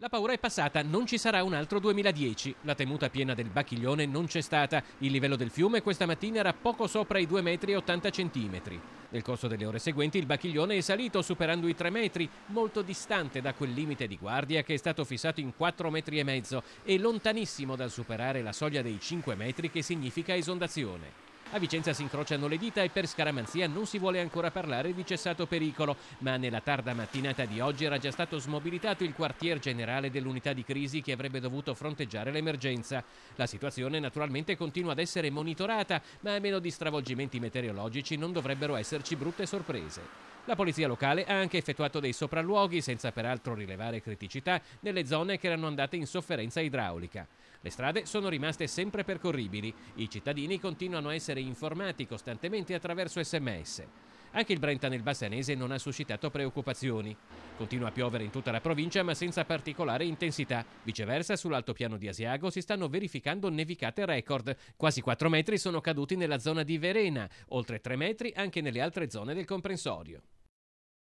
La paura è passata, non ci sarà un altro 2010. La temuta piena del Bacchiglione non c'è stata. Il livello del fiume questa mattina era poco sopra i 2,80 metri Nel corso delle ore seguenti il Bacchiglione è salito superando i 3 metri, molto distante da quel limite di guardia che è stato fissato in 4,5 metri e mezzo e lontanissimo dal superare la soglia dei 5 metri che significa esondazione. A Vicenza si incrociano le dita e per scaramanzia non si vuole ancora parlare di cessato pericolo, ma nella tarda mattinata di oggi era già stato smobilitato il quartier generale dell'unità di crisi che avrebbe dovuto fronteggiare l'emergenza. La situazione naturalmente continua ad essere monitorata, ma a meno di stravolgimenti meteorologici non dovrebbero esserci brutte sorprese. La polizia locale ha anche effettuato dei sopralluoghi senza peraltro rilevare criticità nelle zone che erano andate in sofferenza idraulica. Le strade sono rimaste sempre percorribili, i cittadini continuano a essere esseri informati costantemente attraverso sms. Anche il Brenta nel Bassanese non ha suscitato preoccupazioni. Continua a piovere in tutta la provincia ma senza particolare intensità. Viceversa sull'altopiano di Asiago si stanno verificando nevicate record. Quasi 4 metri sono caduti nella zona di Verena, oltre 3 metri anche nelle altre zone del comprensorio.